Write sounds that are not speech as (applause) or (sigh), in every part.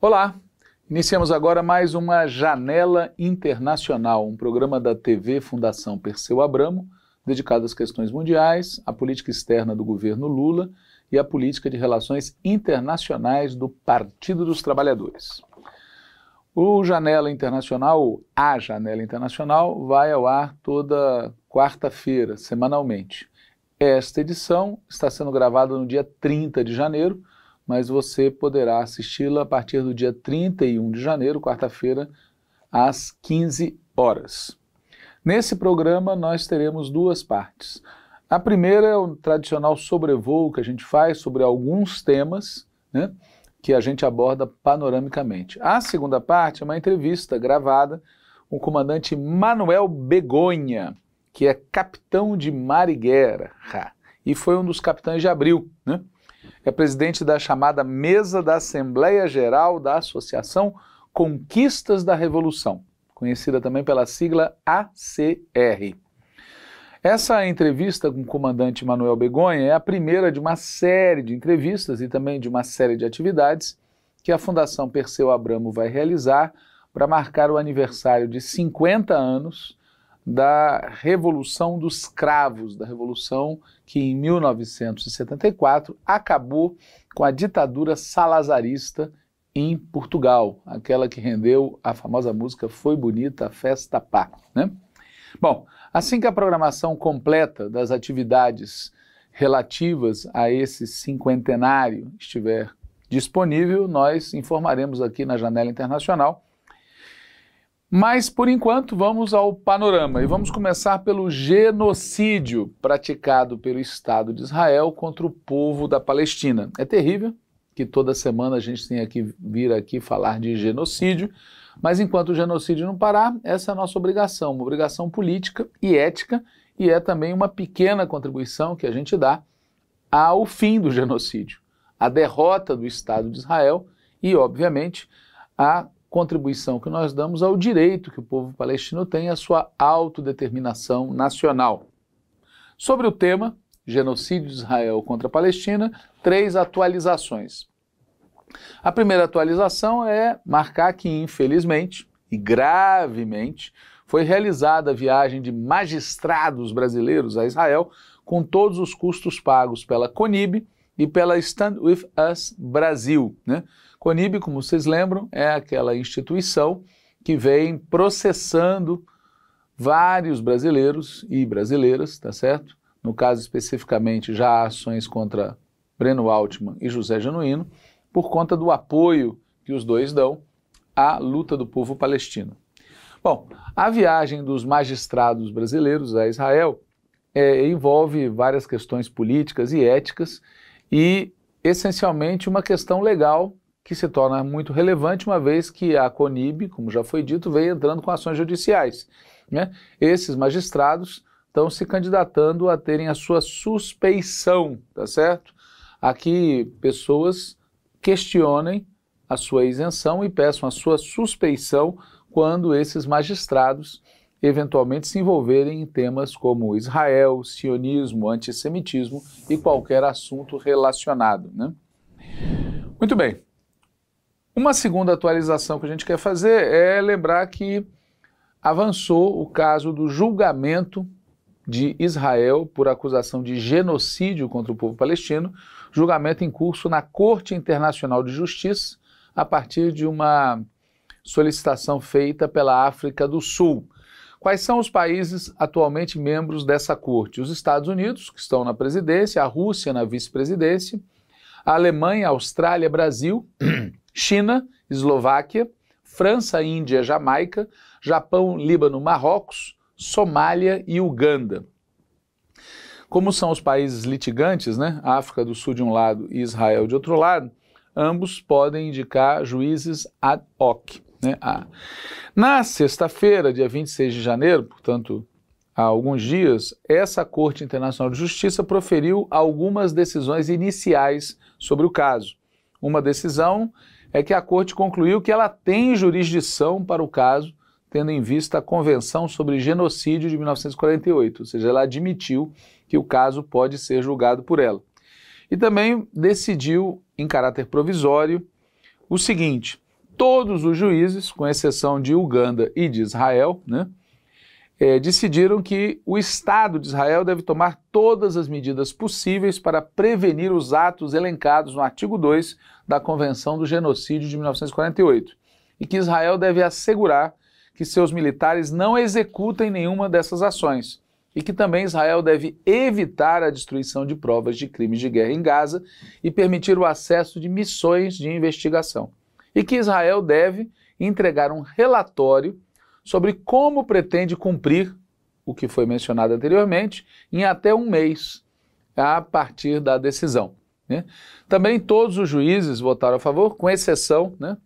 Olá! Iniciamos agora mais uma Janela Internacional, um programa da TV Fundação Perseu Abramo, dedicado às questões mundiais, à política externa do governo Lula e à política de relações internacionais do Partido dos Trabalhadores. O Janela Internacional, a Janela Internacional, vai ao ar toda quarta-feira, semanalmente. Esta edição está sendo gravada no dia 30 de janeiro, mas você poderá assisti-la a partir do dia 31 de janeiro, quarta-feira, às 15 horas. Nesse programa, nós teremos duas partes. A primeira é o tradicional sobrevoo que a gente faz sobre alguns temas, né, que a gente aborda panoramicamente. A segunda parte é uma entrevista gravada com o comandante Manuel Begonha, que é capitão de Mariguera e foi um dos capitães de abril. Né? É presidente da chamada Mesa da Assembleia Geral da Associação Conquistas da Revolução, conhecida também pela sigla ACR. Essa entrevista com o comandante Manuel Begonha é a primeira de uma série de entrevistas e também de uma série de atividades que a Fundação Perseu Abramo vai realizar para marcar o aniversário de 50 anos da Revolução dos Cravos, da revolução que em 1974 acabou com a ditadura salazarista em Portugal, aquela que rendeu a famosa música Foi Bonita a Festa Pá, né? Bom, assim que a programação completa das atividades relativas a esse cinquentenário estiver disponível, nós informaremos aqui na Janela Internacional mas, por enquanto, vamos ao panorama e vamos começar pelo genocídio praticado pelo Estado de Israel contra o povo da Palestina. É terrível que toda semana a gente tenha que vir aqui falar de genocídio, mas enquanto o genocídio não parar, essa é a nossa obrigação, uma obrigação política e ética, e é também uma pequena contribuição que a gente dá ao fim do genocídio, à derrota do Estado de Israel e, obviamente, a contribuição que nós damos ao direito que o povo palestino tem à sua autodeterminação nacional. Sobre o tema, genocídio de Israel contra a Palestina, três atualizações. A primeira atualização é marcar que, infelizmente e gravemente, foi realizada a viagem de magistrados brasileiros a Israel com todos os custos pagos pela CONIB e pela Stand With Us Brasil, né? CONIB, como vocês lembram, é aquela instituição que vem processando vários brasileiros e brasileiras, tá certo? No caso especificamente já há ações contra Breno Altman e José Genuíno, por conta do apoio que os dois dão à luta do povo palestino. Bom, a viagem dos magistrados brasileiros a Israel é, envolve várias questões políticas e éticas e essencialmente uma questão legal que se torna muito relevante, uma vez que a CONIB, como já foi dito, veio entrando com ações judiciais. Né? Esses magistrados estão se candidatando a terem a sua suspeição, tá certo? A que pessoas questionem a sua isenção e peçam a sua suspeição quando esses magistrados eventualmente se envolverem em temas como Israel, sionismo, antissemitismo e qualquer assunto relacionado. Né? Muito bem, uma segunda atualização que a gente quer fazer é lembrar que avançou o caso do julgamento de Israel por acusação de genocídio contra o povo palestino, julgamento em curso na Corte Internacional de Justiça, a partir de uma solicitação feita pela África do Sul. Quais são os países atualmente membros dessa corte? Os Estados Unidos, que estão na presidência, a Rússia na vice-presidência, a Alemanha, a Austrália, Brasil, China, Eslováquia, França, Índia, Jamaica, Japão, Líbano, Marrocos, Somália e Uganda. Como são os países litigantes, né? África do Sul de um lado e Israel de outro lado, ambos podem indicar juízes ad hoc. Né? Ah. Na sexta-feira, dia 26 de janeiro, portanto, há alguns dias, essa Corte Internacional de Justiça proferiu algumas decisões iniciais sobre o caso. Uma decisão é que a Corte concluiu que ela tem jurisdição para o caso, tendo em vista a Convenção sobre Genocídio de 1948, ou seja, ela admitiu que o caso pode ser julgado por ela. E também decidiu, em caráter provisório, o seguinte: todos os juízes, com exceção de Uganda e de Israel, né, é, decidiram que o Estado de Israel deve tomar todas as medidas possíveis para prevenir os atos elencados no artigo 2 da Convenção do Genocídio de 1948 e que Israel deve assegurar que seus militares não executem nenhuma dessas ações e que também Israel deve evitar a destruição de provas de crimes de guerra em Gaza e permitir o acesso de missões de investigação. E que Israel deve entregar um relatório sobre como pretende cumprir o que foi mencionado anteriormente em até um mês a partir da decisão. Né? Também todos os juízes votaram a favor, com exceção, né,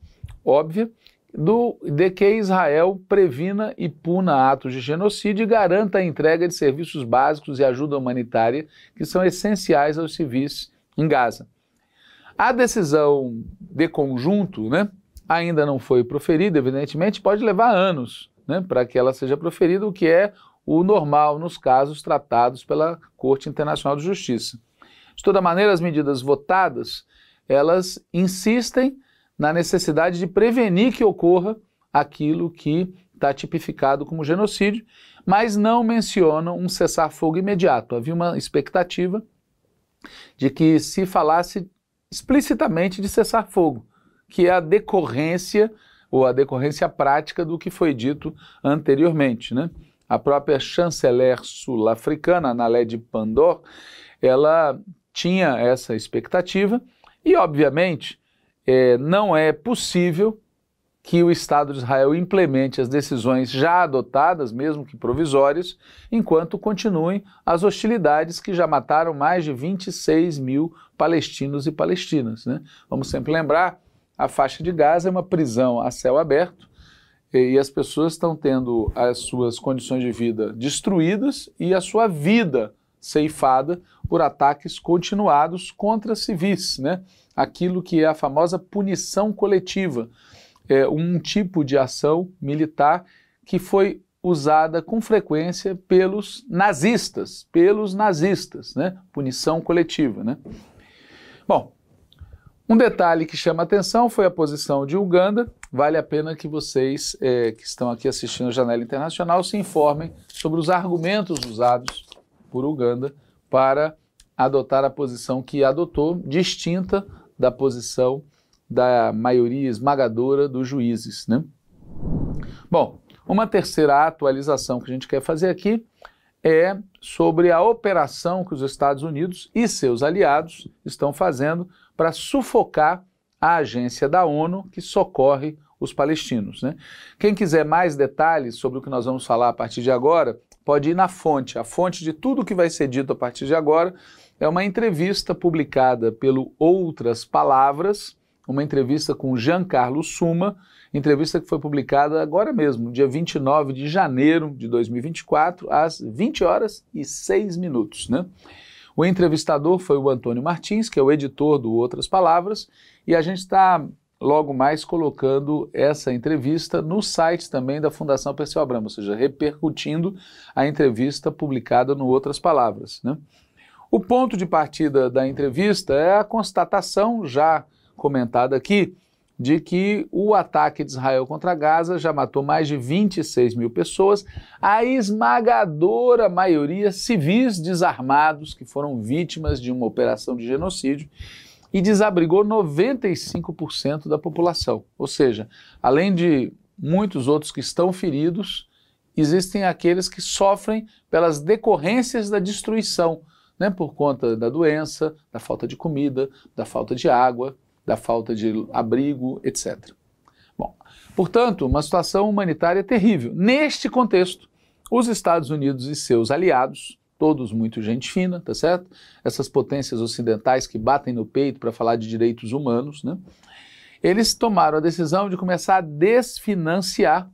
óbvia, do, de que Israel previna e puna atos de genocídio e garanta a entrega de serviços básicos e ajuda humanitária que são essenciais aos civis em Gaza. A decisão de conjunto né, ainda não foi proferida, evidentemente, pode levar anos né, para que ela seja proferida, o que é o normal nos casos tratados pela Corte Internacional de Justiça. De toda maneira, as medidas votadas, elas insistem na necessidade de prevenir que ocorra aquilo que está tipificado como genocídio, mas não mencionam um cessar-fogo imediato. Havia uma expectativa de que se falasse explicitamente de cessar-fogo, que é a decorrência ou a decorrência prática do que foi dito anteriormente. Né? A própria chanceler sul-africana, naledi Pandor, ela tinha essa expectativa e, obviamente, é, não é possível que o Estado de Israel implemente as decisões já adotadas, mesmo que provisórias, enquanto continuem as hostilidades que já mataram mais de 26 mil palestinos e palestinas. Né? Vamos sempre lembrar a faixa de Gaza é uma prisão a céu aberto e as pessoas estão tendo as suas condições de vida destruídas e a sua vida ceifada por ataques continuados contra civis, né? Aquilo que é a famosa punição coletiva, é um tipo de ação militar que foi usada com frequência pelos nazistas, pelos nazistas, né? Punição coletiva, né? Bom, um detalhe que chama atenção foi a posição de Uganda. Vale a pena que vocês é, que estão aqui assistindo a Janela Internacional se informem sobre os argumentos usados por Uganda para adotar a posição que adotou, distinta da posição da maioria esmagadora dos juízes. Né? Bom, uma terceira atualização que a gente quer fazer aqui é sobre a operação que os Estados Unidos e seus aliados estão fazendo para sufocar a agência da ONU que socorre os palestinos. Né? Quem quiser mais detalhes sobre o que nós vamos falar a partir de agora, pode ir na fonte. A fonte de tudo que vai ser dito a partir de agora é uma entrevista publicada pelo Outras Palavras, uma entrevista com Giancarlo Suma, Entrevista que foi publicada agora mesmo, dia 29 de janeiro de 2024, às 20 horas e 6 minutos. Né? O entrevistador foi o Antônio Martins, que é o editor do Outras Palavras, e a gente está logo mais colocando essa entrevista no site também da Fundação Perseu Abramo, ou seja, repercutindo a entrevista publicada no Outras Palavras. Né? O ponto de partida da entrevista é a constatação já comentada aqui de que o ataque de Israel contra Gaza já matou mais de 26 mil pessoas, a esmagadora maioria civis desarmados que foram vítimas de uma operação de genocídio e desabrigou 95% da população. Ou seja, além de muitos outros que estão feridos, existem aqueles que sofrem pelas decorrências da destruição, né, por conta da doença, da falta de comida, da falta de água, da falta de abrigo, etc. Bom, portanto, uma situação humanitária terrível. Neste contexto, os Estados Unidos e seus aliados, todos muito gente fina, tá certo? Essas potências ocidentais que batem no peito para falar de direitos humanos, né? Eles tomaram a decisão de começar a desfinanciar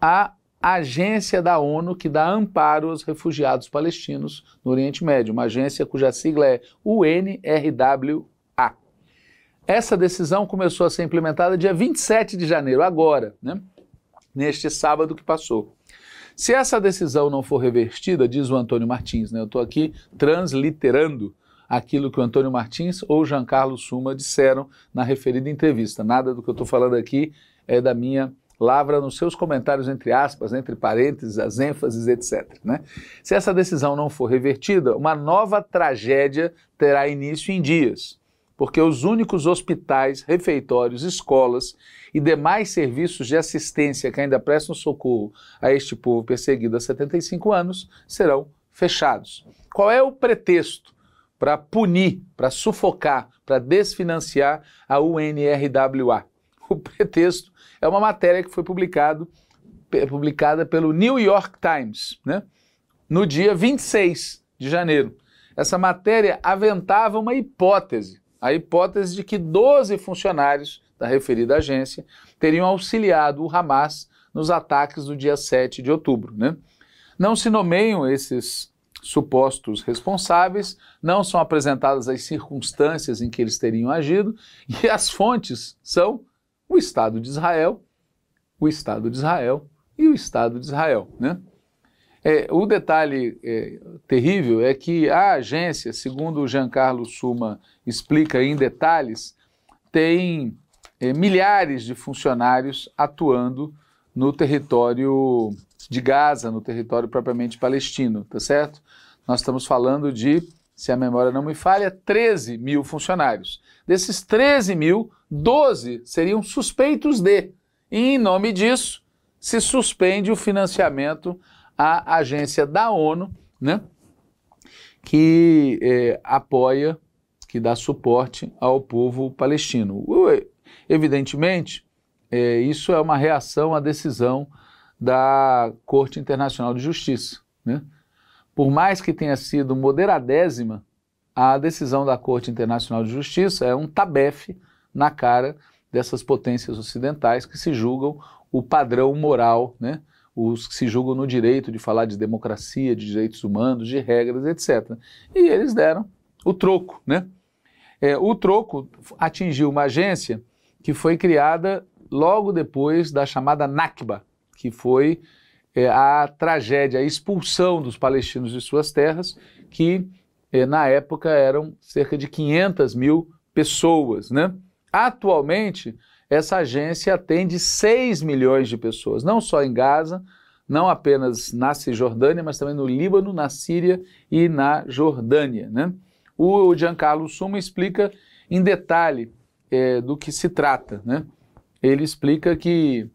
a agência da ONU que dá amparo aos refugiados palestinos no Oriente Médio, uma agência cuja sigla é UNRWA. Essa decisão começou a ser implementada dia 27 de janeiro, agora, né? neste sábado que passou. Se essa decisão não for revertida, diz o Antônio Martins, né? eu estou aqui transliterando aquilo que o Antônio Martins ou o Jean Carlos Suma disseram na referida entrevista. Nada do que eu estou falando aqui é da minha lavra nos seus comentários, entre aspas, entre parênteses, as ênfases, etc. Né? Se essa decisão não for revertida, uma nova tragédia terá início em dias porque os únicos hospitais, refeitórios, escolas e demais serviços de assistência que ainda prestam socorro a este povo perseguido há 75 anos serão fechados. Qual é o pretexto para punir, para sufocar, para desfinanciar a UNRWA? O pretexto é uma matéria que foi publicado, publicada pelo New York Times, né? no dia 26 de janeiro. Essa matéria aventava uma hipótese a hipótese de que 12 funcionários da referida agência teriam auxiliado o Hamas nos ataques do dia 7 de outubro. Né? Não se nomeiam esses supostos responsáveis, não são apresentadas as circunstâncias em que eles teriam agido e as fontes são o Estado de Israel, o Estado de Israel e o Estado de Israel. Né? É, o detalhe é, terrível é que a agência, segundo o Giancarlo Suma explica em detalhes, tem é, milhares de funcionários atuando no território de Gaza, no território propriamente palestino, tá certo? Nós estamos falando de, se a memória não me falha, 13 mil funcionários. Desses 13 mil, 12 seriam suspeitos de. E em nome disso, se suspende o financiamento a agência da ONU, né, que é, apoia, que dá suporte ao povo palestino. Evidentemente, é, isso é uma reação à decisão da Corte Internacional de Justiça. Né? Por mais que tenha sido moderadésima, a decisão da Corte Internacional de Justiça é um tabefe na cara dessas potências ocidentais que se julgam o padrão moral né, os que se julgam no direito de falar de democracia, de direitos humanos, de regras, etc. E eles deram o troco, né? É, o troco atingiu uma agência que foi criada logo depois da chamada Nakba, que foi é, a tragédia, a expulsão dos palestinos de suas terras, que é, na época eram cerca de 500 mil pessoas. Né? Atualmente, essa agência atende 6 milhões de pessoas, não só em Gaza, não apenas na Cisjordânia, mas também no Líbano, na Síria e na Jordânia. Né? O Giancarlo Suma explica em detalhe é, do que se trata. Né? Ele explica que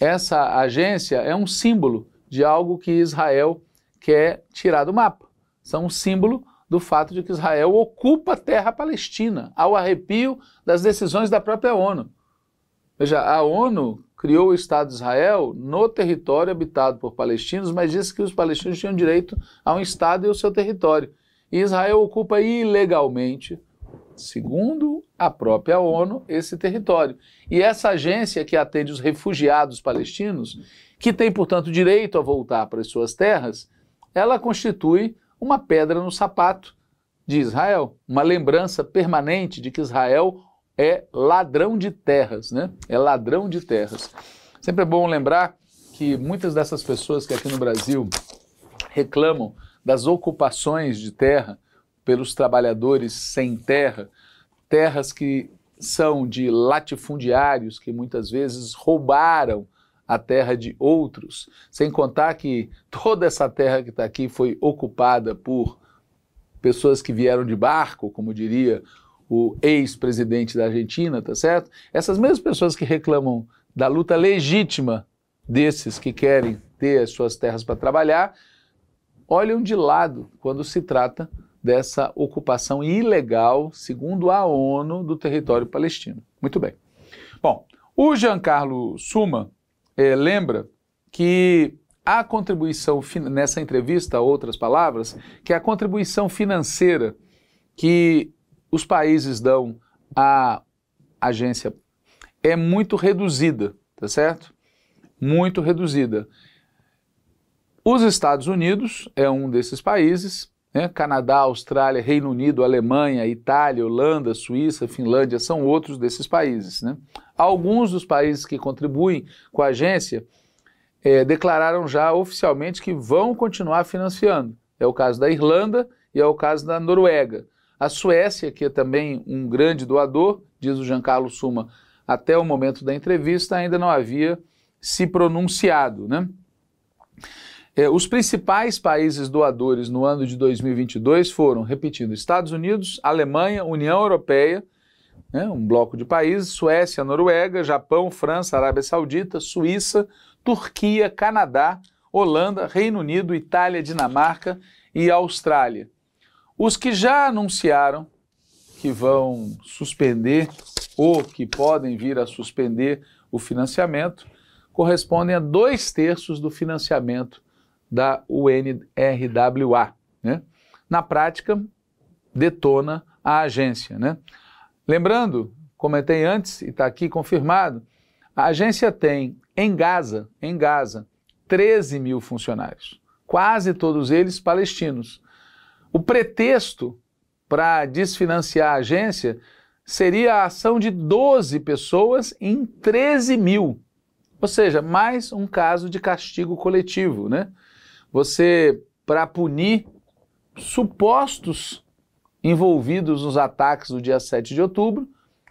essa agência é um símbolo de algo que Israel quer tirar do mapa. São um símbolo do fato de que Israel ocupa a terra palestina, ao arrepio das decisões da própria ONU. Veja, a ONU criou o Estado de Israel no território habitado por palestinos, mas disse que os palestinos tinham direito a um Estado e o seu território. E Israel ocupa ilegalmente, segundo a própria ONU, esse território. E essa agência que atende os refugiados palestinos, que tem, portanto, direito a voltar para as suas terras, ela constitui uma pedra no sapato de Israel, uma lembrança permanente de que Israel é ladrão de terras, né? É ladrão de terras. Sempre é bom lembrar que muitas dessas pessoas que aqui no Brasil reclamam das ocupações de terra pelos trabalhadores sem terra, terras que são de latifundiários que muitas vezes roubaram a terra de outros, sem contar que toda essa terra que está aqui foi ocupada por pessoas que vieram de barco, como diria o ex-presidente da Argentina, tá certo? Essas mesmas pessoas que reclamam da luta legítima desses que querem ter as suas terras para trabalhar, olham de lado quando se trata dessa ocupação ilegal, segundo a ONU, do território palestino. Muito bem. Bom, o Giancarlo Suma eh, lembra que a contribuição, nessa entrevista, outras palavras, que a contribuição financeira que os países dão à agência é muito reduzida, tá certo? Muito reduzida. Os Estados Unidos é um desses países, né? Canadá, Austrália, Reino Unido, Alemanha, Itália, Holanda, Suíça, Finlândia são outros desses países. Né? Alguns dos países que contribuem com a agência é, declararam já oficialmente que vão continuar financiando. É o caso da Irlanda e é o caso da Noruega. A Suécia, que é também um grande doador, diz o Giancarlo Suma, até o momento da entrevista ainda não havia se pronunciado. Né? É, os principais países doadores no ano de 2022 foram, repetindo, Estados Unidos, Alemanha, União Europeia, né, um bloco de países, Suécia, Noruega, Japão, França, Arábia Saudita, Suíça, Turquia, Canadá, Holanda, Reino Unido, Itália, Dinamarca e Austrália. Os que já anunciaram que vão suspender ou que podem vir a suspender o financiamento correspondem a dois terços do financiamento da UNRWA. Né? Na prática, detona a agência. Né? Lembrando, comentei antes e está aqui confirmado, a agência tem em Gaza, em Gaza, 13 mil funcionários, quase todos eles palestinos. O pretexto para desfinanciar a agência seria a ação de 12 pessoas em 13 mil. Ou seja, mais um caso de castigo coletivo, né? Você, para punir supostos envolvidos nos ataques do dia 7 de outubro,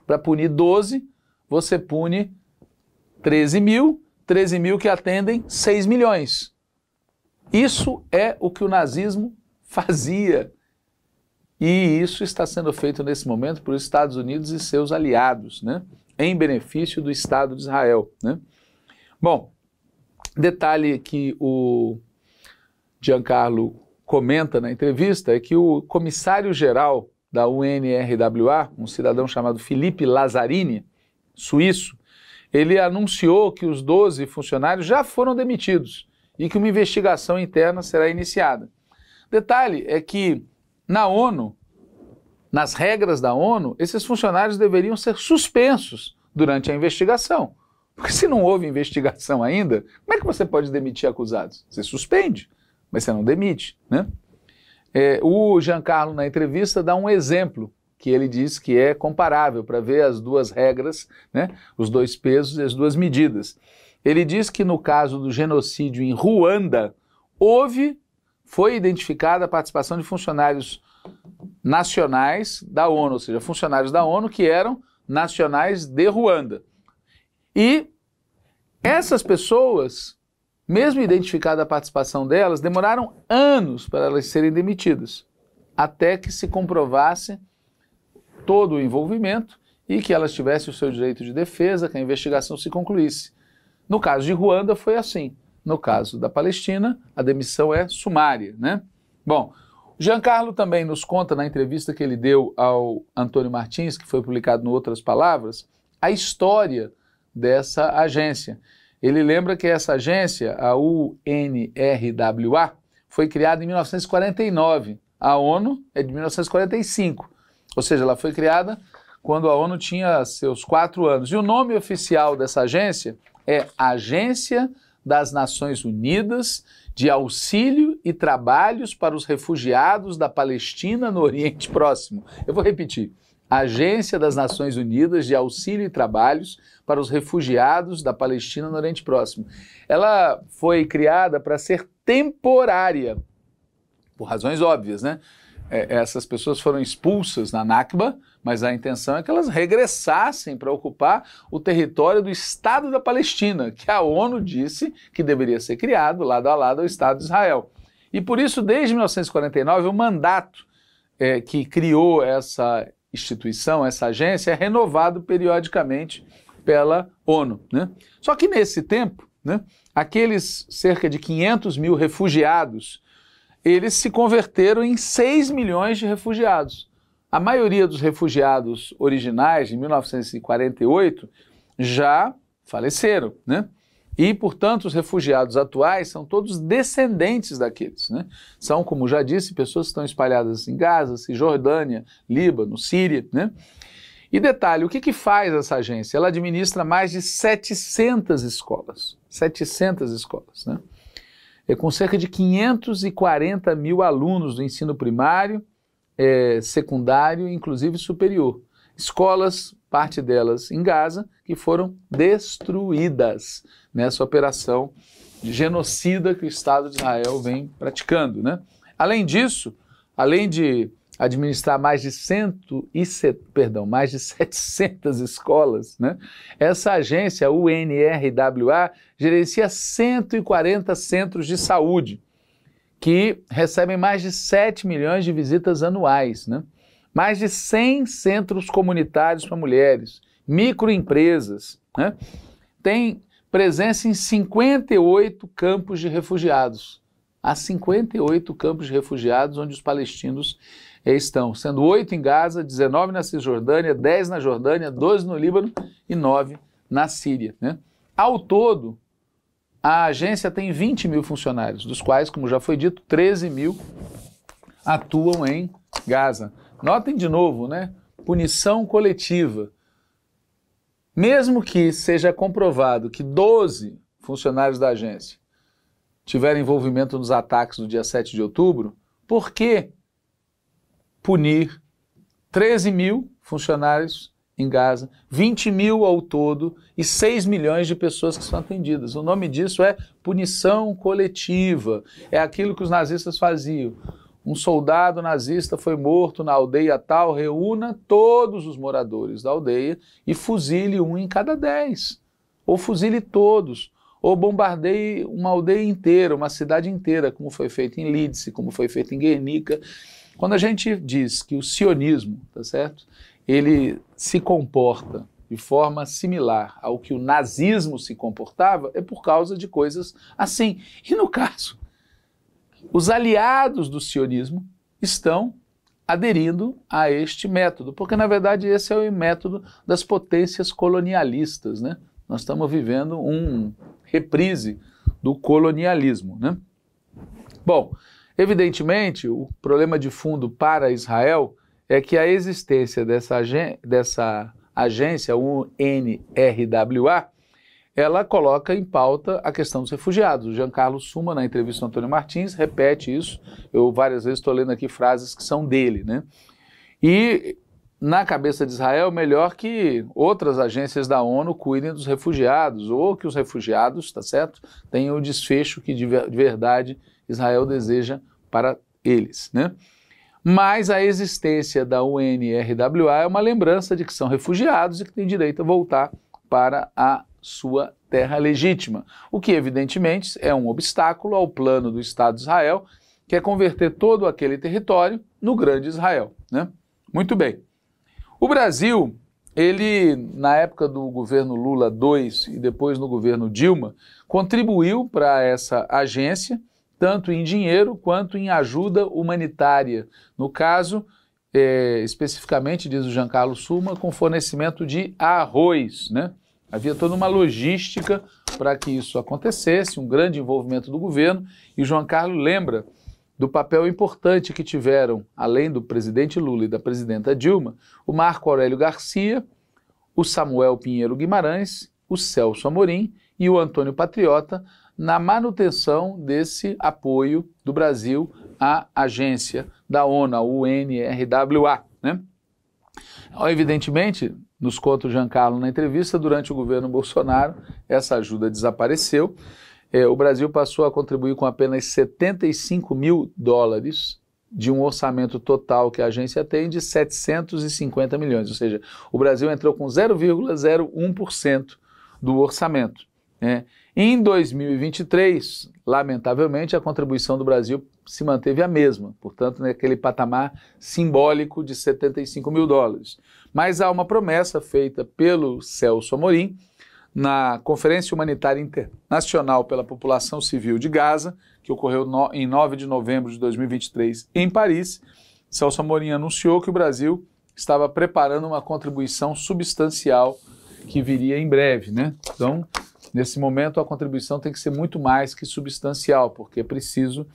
para punir 12, você pune 13 mil, 13 mil que atendem 6 milhões. Isso é o que o nazismo fazia. E isso está sendo feito nesse momento pelos Estados Unidos e seus aliados, né? em benefício do Estado de Israel. Né? Bom, detalhe que o Giancarlo comenta na entrevista é que o comissário-geral da UNRWA, um cidadão chamado Felipe Lazzarini, suíço, ele anunciou que os 12 funcionários já foram demitidos e que uma investigação interna será iniciada. Detalhe é que na ONU, nas regras da ONU, esses funcionários deveriam ser suspensos durante a investigação. Porque se não houve investigação ainda, como é que você pode demitir acusados? Você suspende, mas você não demite, né? É, o Giancarlo, na entrevista, dá um exemplo que ele diz que é comparável para ver as duas regras, né? os dois pesos e as duas medidas. Ele diz que no caso do genocídio em Ruanda, houve foi identificada a participação de funcionários nacionais da ONU, ou seja, funcionários da ONU que eram nacionais de Ruanda. E essas pessoas, mesmo identificada a participação delas, demoraram anos para elas serem demitidas, até que se comprovasse todo o envolvimento e que elas tivessem o seu direito de defesa, que a investigação se concluísse. No caso de Ruanda foi assim. No caso da Palestina, a demissão é sumária, né? Bom, Giancarlo também nos conta na entrevista que ele deu ao Antônio Martins, que foi publicado no Outras Palavras, a história dessa agência. Ele lembra que essa agência, a UNRWA, foi criada em 1949. A ONU é de 1945, ou seja, ela foi criada quando a ONU tinha seus quatro anos. E o nome oficial dessa agência é Agência das Nações Unidas de auxílio e trabalhos para os refugiados da Palestina no Oriente Próximo. Eu vou repetir. Agência das Nações Unidas de Auxílio e Trabalhos para os Refugiados da Palestina no Oriente Próximo. Ela foi criada para ser temporária, por razões óbvias, né? É, essas pessoas foram expulsas na Nakba mas a intenção é que elas regressassem para ocupar o território do Estado da Palestina, que a ONU disse que deveria ser criado lado a lado ao Estado de Israel. E por isso, desde 1949, o mandato é, que criou essa instituição, essa agência, é renovado periodicamente pela ONU. Né? Só que nesse tempo, né, aqueles cerca de 500 mil refugiados, eles se converteram em 6 milhões de refugiados. A maioria dos refugiados originais de 1948 já faleceram, né? E, portanto, os refugiados atuais são todos descendentes daqueles. Né? São, como já disse, pessoas que estão espalhadas em Gaza, Cisjordânia, Líbano, Síria. Né? E detalhe, o que, que faz essa agência? Ela administra mais de 700 escolas. 700 escolas, né? É com cerca de 540 mil alunos do ensino primário é, secundário, inclusive superior. Escolas, parte delas em Gaza, que foram destruídas nessa né? operação genocida que o Estado de Israel vem praticando. Né? Além disso, além de administrar mais de, cento e set, perdão, mais de 700 (laughs) escolas, né? essa agência, UNRWA, gerencia 140 centros de saúde que recebem mais de 7 milhões de visitas anuais, né? mais de 100 centros comunitários para mulheres, microempresas, né? tem presença em 58 campos de refugiados. Há 58 campos de refugiados onde os palestinos eh, estão, sendo 8 em Gaza, 19 na Cisjordânia, 10 na Jordânia, 12 no Líbano e 9 na Síria. Né? Ao todo, a agência tem 20 mil funcionários, dos quais, como já foi dito, 13 mil atuam em Gaza. Notem de novo, né? Punição coletiva. Mesmo que seja comprovado que 12 funcionários da agência tiveram envolvimento nos ataques do dia 7 de outubro, por que punir 13 mil funcionários em Gaza, 20 mil ao todo e 6 milhões de pessoas que são atendidas. O nome disso é punição coletiva. É aquilo que os nazistas faziam. Um soldado nazista foi morto na aldeia tal, reúna todos os moradores da aldeia e fuzile um em cada dez. Ou fuzile todos. Ou bombardeie uma aldeia inteira, uma cidade inteira, como foi feito em Lídice, como foi feito em Guernica. Quando a gente diz que o sionismo, tá certo? ele se comporta de forma similar ao que o nazismo se comportava é por causa de coisas assim. E no caso, os aliados do sionismo estão aderindo a este método, porque na verdade esse é o método das potências colonialistas, né? Nós estamos vivendo um reprise do colonialismo, né? Bom, evidentemente, o problema de fundo para Israel é que a existência dessa, dessa agência, o NRWA, ela coloca em pauta a questão dos refugiados. O Giancarlo Suma, na entrevista ao Antônio Martins, repete isso. Eu várias vezes estou lendo aqui frases que são dele. Né? E na cabeça de Israel, melhor que outras agências da ONU cuidem dos refugiados, ou que os refugiados, tá certo, tenham o desfecho que de verdade Israel deseja para eles, né? mas a existência da UNRWA é uma lembrança de que são refugiados e que têm direito a voltar para a sua terra legítima, o que evidentemente é um obstáculo ao plano do Estado de Israel, que é converter todo aquele território no grande Israel, né? Muito bem. O Brasil, ele na época do governo Lula II e depois no governo Dilma, contribuiu para essa agência tanto em dinheiro quanto em ajuda humanitária. No caso, é, especificamente, diz o Giancarlo Suma, com fornecimento de arroz. Né? Havia toda uma logística para que isso acontecesse, um grande envolvimento do governo, e João Carlos lembra do papel importante que tiveram, além do presidente Lula e da presidenta Dilma, o Marco Aurélio Garcia, o Samuel Pinheiro Guimarães, o Celso Amorim e o Antônio Patriota na manutenção desse apoio do Brasil à agência da ONU, a UNRWA. Né? Evidentemente, nos conta o Giancarlo na entrevista, durante o governo Bolsonaro, essa ajuda desapareceu. É, o Brasil passou a contribuir com apenas 75 mil dólares de um orçamento total que a agência tem de 750 milhões, ou seja, o Brasil entrou com 0,01% do orçamento. Né? Em 2023, lamentavelmente, a contribuição do Brasil se manteve a mesma, portanto, naquele patamar simbólico de 75 mil dólares. Mas há uma promessa feita pelo Celso Amorim na Conferência Humanitária Internacional pela População Civil de Gaza, que ocorreu no, em 9 de novembro de 2023 em Paris. Celso Amorim anunciou que o Brasil estava preparando uma contribuição substancial que viria em breve, né? Então, Nesse momento, a contribuição tem que ser muito mais que substancial, porque é preciso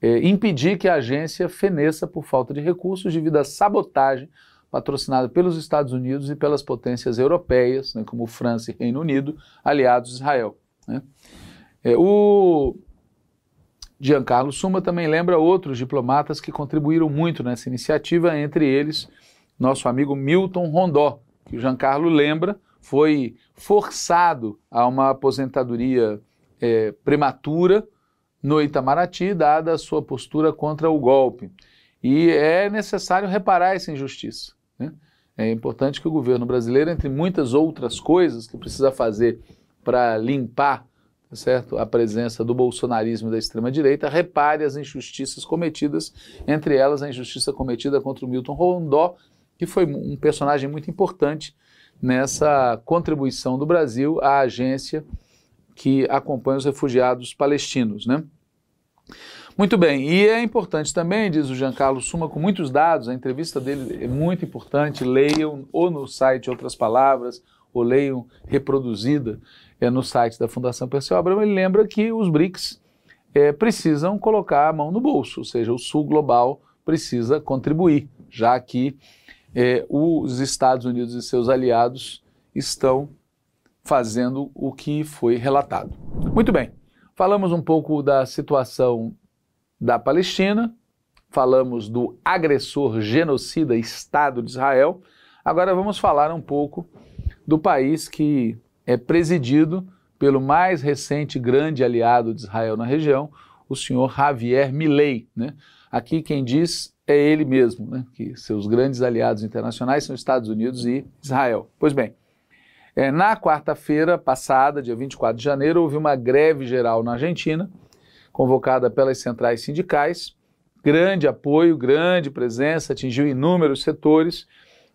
é, impedir que a agência feneça por falta de recursos devido à sabotagem patrocinada pelos Estados Unidos e pelas potências europeias, né, como França e Reino Unido, aliados de Israel. Né? É, o Giancarlo Suma também lembra outros diplomatas que contribuíram muito nessa iniciativa, entre eles nosso amigo Milton Rondó, que o Giancarlo lembra, foi forçado a uma aposentadoria é, prematura no Itamaraty, dada a sua postura contra o golpe. E é necessário reparar essa injustiça. Né? É importante que o governo brasileiro, entre muitas outras coisas que precisa fazer para limpar tá certo? a presença do bolsonarismo e da extrema-direita, repare as injustiças cometidas, entre elas a injustiça cometida contra o Milton Rondó, que foi um personagem muito importante nessa contribuição do Brasil à agência que acompanha os refugiados palestinos, né? Muito bem, e é importante também, diz o Giancarlo Suma, com muitos dados, a entrevista dele é muito importante, leiam ou no site Outras Palavras, ou leiam reproduzida é, no site da Fundação Perseu Abramo, ele lembra que os BRICS é, precisam colocar a mão no bolso, ou seja, o Sul Global precisa contribuir, já que é, os Estados Unidos e seus aliados estão fazendo o que foi relatado. Muito bem, falamos um pouco da situação da Palestina, falamos do agressor genocida Estado de Israel, agora vamos falar um pouco do país que é presidido pelo mais recente grande aliado de Israel na região, o senhor Javier Milei. Né? Aqui quem diz é ele mesmo, né? que seus grandes aliados internacionais são Estados Unidos e Israel. Pois bem, é, na quarta-feira passada, dia 24 de janeiro, houve uma greve geral na Argentina, convocada pelas centrais sindicais. Grande apoio, grande presença, atingiu inúmeros setores.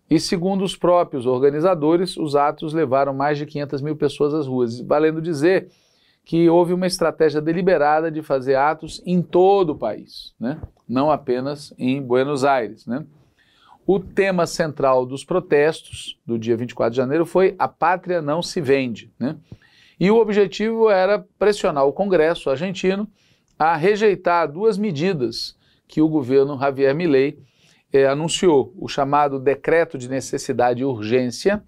E segundo os próprios organizadores, os atos levaram mais de 500 mil pessoas às ruas, valendo dizer que houve uma estratégia deliberada de fazer atos em todo o país. Né? não apenas em Buenos Aires. Né? O tema central dos protestos do dia 24 de janeiro foi A Pátria Não Se Vende. Né? E o objetivo era pressionar o Congresso argentino a rejeitar duas medidas que o governo Javier Milei eh, anunciou: o chamado Decreto de Necessidade e Urgência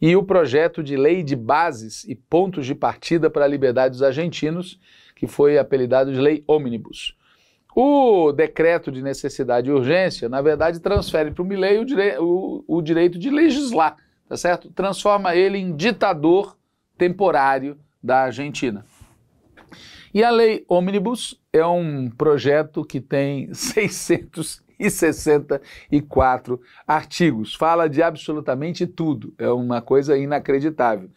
e o projeto de lei de bases e pontos de partida para a liberdade dos argentinos, que foi apelidado de Lei Omnibus. O decreto de necessidade e urgência, na verdade, transfere para o Milei o, dire o, o, direito de legislar, tá certo? Transforma ele em ditador temporário da Argentina. E a lei Omnibus é um projeto que tem 664 (laughs) artigos, fala de absolutamente tudo, é uma coisa inacreditável.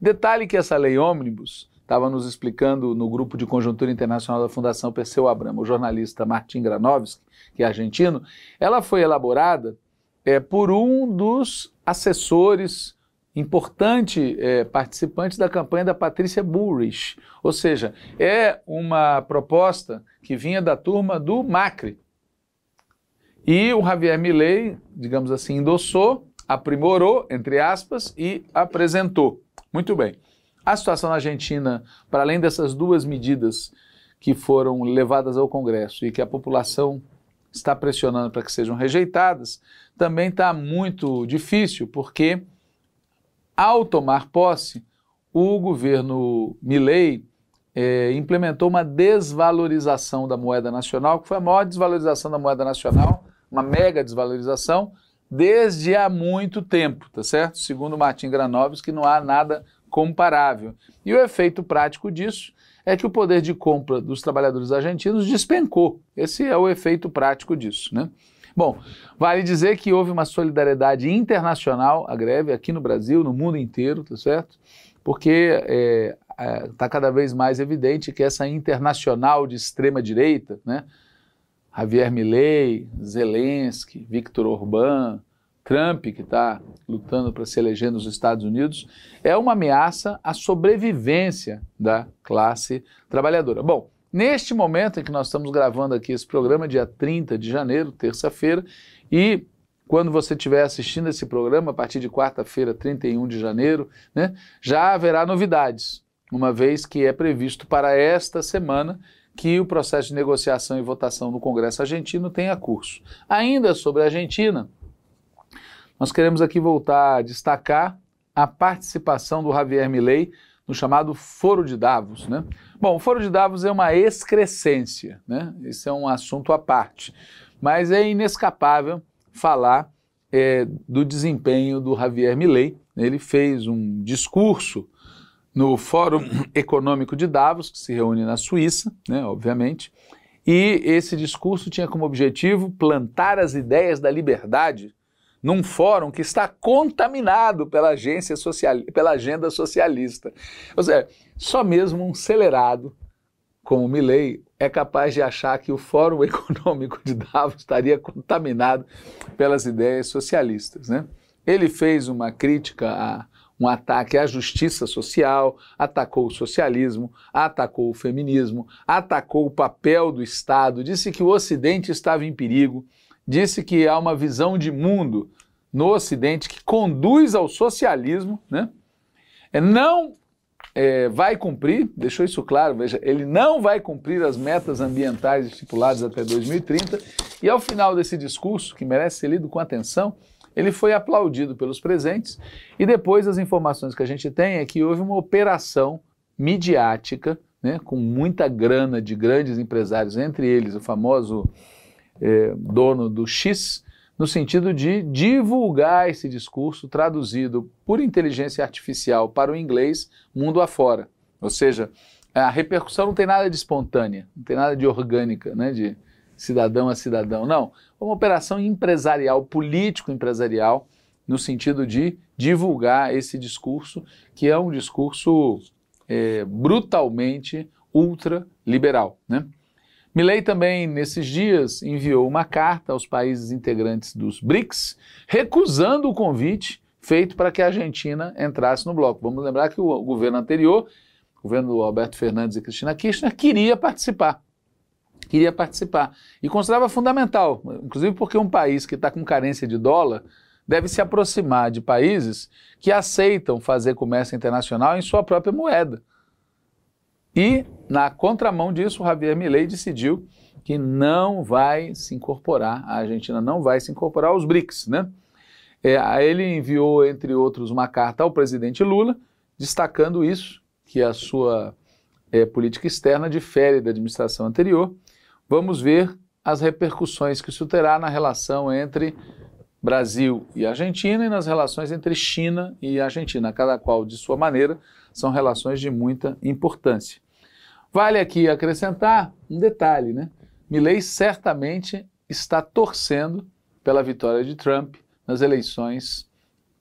Detalhe que essa lei Omnibus estava nos explicando no grupo de conjuntura internacional da Fundação Perseu Abramo, o jornalista Martin Granovski, que é argentino, ela foi elaborada é, por um dos assessores importante é, participante da campanha da Patrícia Bullrich, ou seja, é uma proposta que vinha da turma do Macri. E o Javier Milei, digamos assim, endossou, aprimorou, entre aspas, e apresentou. Muito bem. A situação na Argentina, para além dessas duas medidas que foram levadas ao Congresso e que a população está pressionando para que sejam rejeitadas, também está muito difícil, porque ao tomar posse, o governo Milley é, eh, implementou uma desvalorização da moeda nacional, que foi a maior desvalorização da moeda nacional, uma mega desvalorização, desde há muito tempo, tá certo? Segundo Martin Granovski, não há nada comparável E o efeito prático disso é que o poder de compra dos trabalhadores argentinos despencou. Esse é o efeito prático disso, né? Bom, vale dizer que houve uma solidariedade internacional à greve aqui no Brasil, no mundo inteiro, tá certo? Porque está é, é, tá cada vez mais evidente que essa internacional de extrema direita, né? Javier Milei, Zelensky, Viktor Orbán, Trump, que está lutando para se eleger nos Estados Unidos, é uma ameaça à sobrevivência da classe trabalhadora. Bom, neste momento em que nós estamos gravando aqui esse programa, dia 30 de janeiro, terça-feira, e quando você estiver assistindo esse programa, a partir de quarta-feira, 31 de janeiro, né, já haverá novidades, uma vez que é previsto para esta semana que o processo de negociação e votação no Congresso argentino tenha curso. Ainda sobre a Argentina, nós queremos aqui voltar a destacar a participação do Javier Milei no chamado Foro de Davos. Né? Bom, o Foro de Davos é uma excrescência, né? esse é um assunto à parte, mas é inescapável falar é, do desempenho do Javier Milei. Ele fez um discurso no Fórum Econômico de Davos, que se reúne na Suíça, né, obviamente, e esse discurso tinha como objetivo plantar as ideias da liberdade num fórum que está contaminado pela, agência social, pela agenda socialista. Ou seja, só mesmo um celerado como Milley é capaz de achar que o Fórum (laughs) Econômico de Davos estaria contaminado pelas ideias socialistas. Né? Ele fez uma crítica a um ataque à justiça social, atacou o socialismo, atacou o feminismo, atacou o papel do Estado, disse que o Ocidente estava em perigo disse que há uma visão de mundo no Ocidente que conduz ao socialismo, né? É, não é, vai cumprir, deixou isso claro, veja, ele não vai cumprir as metas ambientais estipuladas até 2030, e ao final desse discurso, que merece ser lido com atenção, ele foi aplaudido pelos presentes, e depois as informações que a gente tem é que houve uma operação midiática, né, com muita grana de grandes empresários, entre eles o famoso é, dono do X, no sentido de divulgar esse discurso traduzido por inteligência artificial para o inglês mundo afora. Ou seja, a repercussão não tem nada de espontânea, não tem nada de orgânica, né, de cidadão a cidadão. Não, uma operação empresarial, político-empresarial, no sentido de divulgar esse discurso, que é um discurso é, brutalmente ultraliberal. Né? Milley também, nesses dias, enviou uma carta aos países integrantes dos BRICS, recusando o convite feito para que a Argentina entrasse no bloco. Vamos lembrar que o governo anterior, o governo do Alberto Fernandes e Cristina Kirchner, queria participar. Queria participar. E considerava fundamental, inclusive porque um país que está com carência de dólar deve se aproximar de países que aceitam fazer comércio internacional em sua própria moeda. E, na contramão disso, Javier Milei decidiu que não vai se incorporar, a Argentina não vai se incorporar aos BRICS, né? É, ele enviou, entre outros, uma carta ao presidente Lula, destacando isso, que a sua é, política externa difere da administração anterior. Vamos ver as repercussões que isso terá na relação entre Brasil e Argentina e nas relações entre China e Argentina, cada qual de sua maneira, são relações de muita importância. Vale aqui acrescentar um detalhe, né? Milley certamente está torcendo pela vitória de Trump nas eleições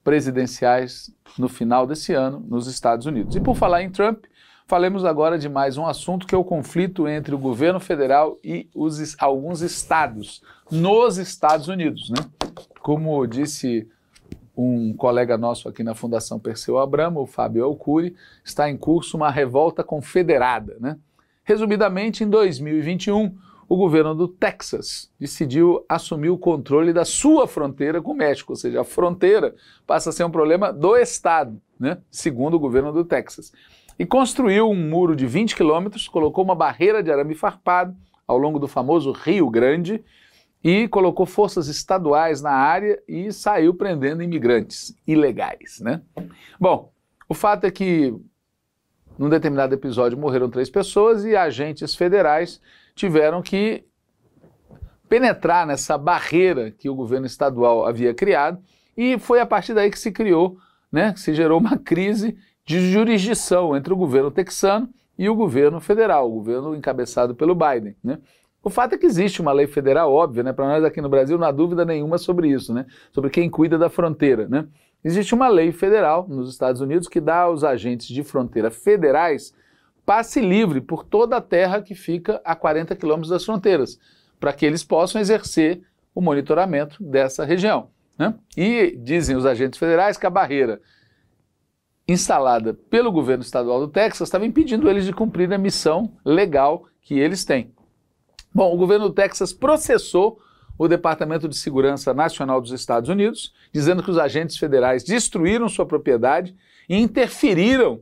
presidenciais no final desse ano nos Estados Unidos. E por falar em Trump, falemos agora de mais um assunto que é o conflito entre o governo federal e os, alguns estados nos Estados Unidos, né? Como disse um colega nosso aqui na Fundação Perseu Abramo, o Fábio Alcuri, está em curso uma revolta confederada. Né? Resumidamente, em 2021, o governo do Texas decidiu assumir o controle da sua fronteira com o México, ou seja, a fronteira passa a ser um problema do Estado, né? segundo o governo do Texas. E construiu um muro de 20 quilômetros, colocou uma barreira de arame farpado ao longo do famoso Rio Grande e colocou forças estaduais na área e saiu prendendo imigrantes ilegais, né? Bom, o fato é que num determinado episódio morreram três pessoas e agentes federais tiveram que penetrar nessa barreira que o governo estadual havia criado e foi a partir daí que se criou, né, que se gerou uma crise de jurisdição entre o governo texano e o governo federal, o governo encabeçado pelo Biden, né? O fato é que existe uma lei federal, óbvio, né? Para nós aqui no Brasil não há dúvida nenhuma sobre isso, né? Sobre quem cuida da fronteira, né? Existe uma lei federal nos Estados Unidos que dá aos agentes de fronteira federais passe livre por toda a terra que fica a 40 quilômetros das fronteiras, para que eles possam exercer o monitoramento dessa região. Né? E dizem os agentes federais que a barreira instalada pelo governo estadual do Texas estava impedindo eles de cumprir a missão legal que eles têm. Bom, o governo do Texas processou o Departamento de Segurança Nacional dos Estados Unidos, dizendo que os agentes federais destruíram sua propriedade e interferiram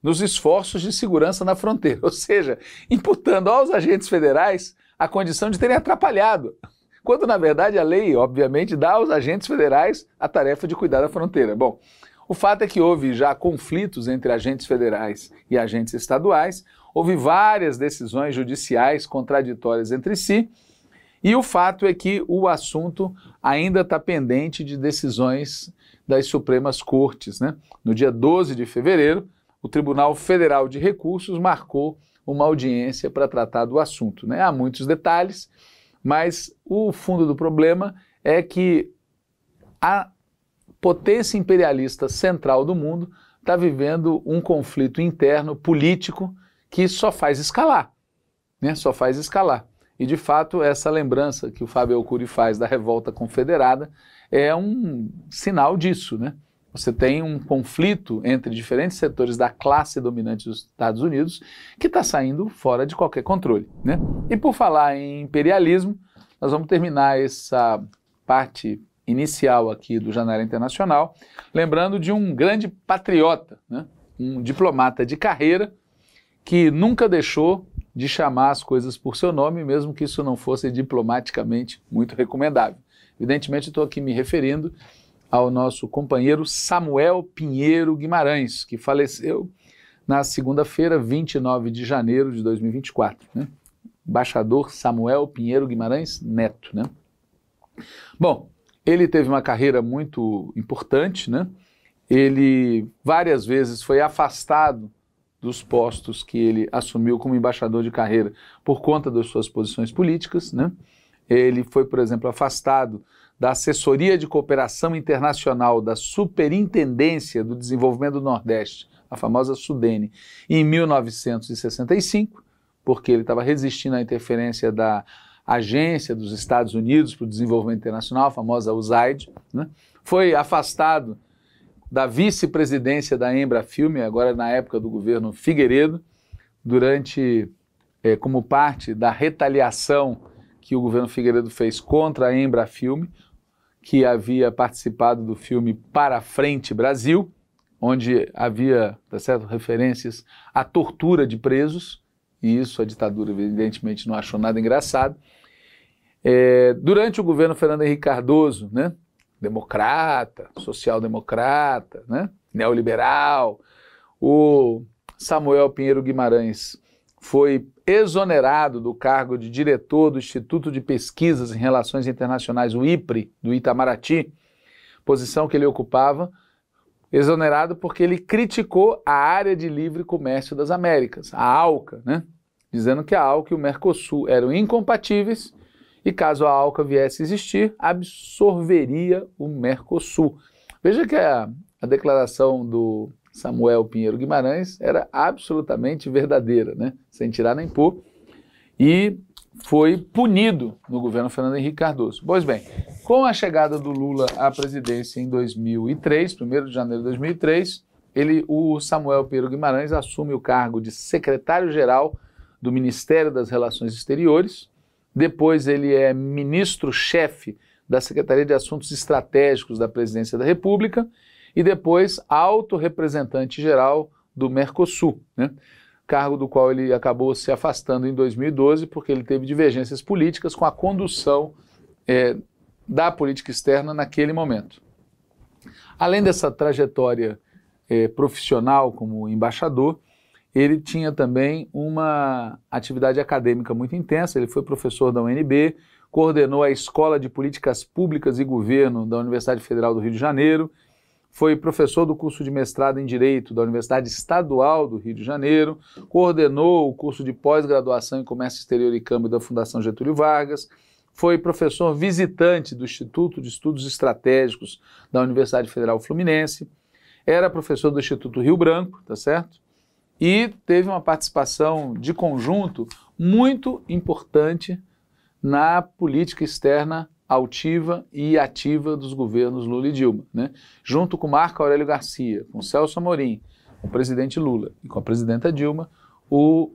nos esforços de segurança na fronteira, (laughs) ou seja, imputando aos agentes federais a condição de terem atrapalhado, quando na verdade a lei, obviamente, dá aos agentes federais a tarefa de cuidar da fronteira. Bom, o fato é que houve já conflitos entre agentes federais e agentes estaduais, Houve várias decisões judiciais contraditórias entre si, e o fato é que o assunto ainda está pendente de decisões das Supremas Cortes. Né? No dia 12 de fevereiro, o Tribunal Federal de Recursos marcou uma audiência para tratar do assunto. Né? Há muitos detalhes, mas o fundo do problema é que a potência imperialista central do mundo está vivendo um conflito interno político que só faz escalar, né? Só faz escalar. E de fato, essa lembrança que o Fábio Alcuri faz da revolta confederada é um sinal disso, né? Você tem um conflito entre diferentes setores da classe dominante dos Estados Unidos que está saindo fora de qualquer controle, né? E por falar em imperialismo, nós vamos terminar essa parte inicial aqui do Janela Internacional, lembrando de um grande patriota, né? um diplomata de carreira, que nunca deixou de chamar as coisas por seu nome, mesmo que isso não fosse diplomaticamente muito recomendável. Evidentemente, estou aqui me referindo ao nosso companheiro Samuel Pinheiro Guimarães, que faleceu na segunda-feira, 29 de janeiro de 2024. Né? Embaixador Samuel Pinheiro Guimarães Neto. Né? Bom, ele teve uma carreira muito importante, né? ele várias vezes foi afastado dos postos que ele assumiu como embaixador de carreira por conta das suas posições políticas. Né? Ele foi, por exemplo, afastado da Assessoria de Cooperação Internacional da Superintendência do Desenvolvimento do Nordeste, a famosa SUDENE, em 1965, porque ele estava resistindo à interferência da Agência dos Estados Unidos para o Desenvolvimento Internacional, a famosa USAID. Né? Foi afastado da vice-presidência da Embra Filme, agora na época do governo Figueiredo, durante é, como parte da retaliação que o governo Figueiredo fez contra a Embra Filme, que havia participado do filme Para Frente Brasil, onde havia tá certo, referências à tortura de presos, e isso a ditadura evidentemente não achou nada engraçado. É, durante o governo Fernando Henrique Cardoso, né, democrata, social-democrata, né? neoliberal. O Samuel Pinheiro Guimarães foi exonerado do cargo de diretor do Instituto de Pesquisas em Relações Internacionais, o IPRI, do Itamaraty, posição que ele ocupava, exonerado porque ele criticou a área de livre comércio das Américas, a ALCA, né? dizendo que a ALCA e o Mercosul eram incompatíveis e caso a ALCA viesse a existir, absorveria o Mercosul. Veja que a, a declaração do Samuel Pinheiro Guimarães era absolutamente verdadeira, né? sem tirar nem pôr, e foi punido no governo Fernando Henrique Cardoso. Pois bem, com a chegada do Lula à presidência em 2003, 1 de janeiro de 2003, ele, o Samuel Pinheiro Guimarães assume o cargo de secretário-geral do Ministério das Relações Exteriores, depois ele é ministro-chefe da Secretaria de Assuntos Estratégicos da Presidência da República e depois alto representante geral do Mercosul, né? cargo do qual ele acabou se afastando em 2012 porque ele teve divergências políticas com a condução é, da política externa naquele momento. Além dessa trajetória é, profissional como embaixador, ele tinha também uma atividade acadêmica muito intensa. Ele foi professor da UNB, coordenou a Escola de Políticas Públicas e Governo da Universidade Federal do Rio de Janeiro, foi professor do curso de mestrado em Direito da Universidade Estadual do Rio de Janeiro, coordenou o curso de pós-graduação em Comércio Exterior e Câmbio da Fundação Getúlio Vargas, foi professor visitante do Instituto de Estudos Estratégicos da Universidade Federal Fluminense, era professor do Instituto Rio Branco, tá certo? e teve uma participação de conjunto muito importante na política externa altiva e ativa dos governos Lula e Dilma, né? junto com Marco Aurélio Garcia, com Celso Amorim, com o presidente Lula e com a presidenta Dilma, o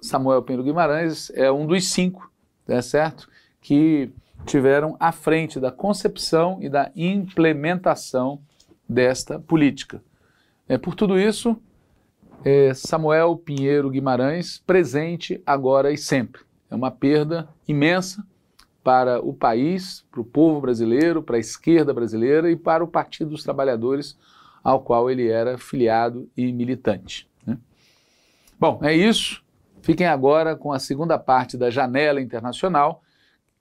Samuel Pinheiro Guimarães é um dos cinco, né, certo, que tiveram à frente da concepção e da implementação desta política. É, por tudo isso, é Samuel Pinheiro Guimarães, presente agora e sempre. É uma perda imensa para o país, para o povo brasileiro, para a esquerda brasileira e para o Partido dos Trabalhadores, ao qual ele era filiado e militante. Né? Bom, é isso. Fiquem agora com a segunda parte da Janela Internacional,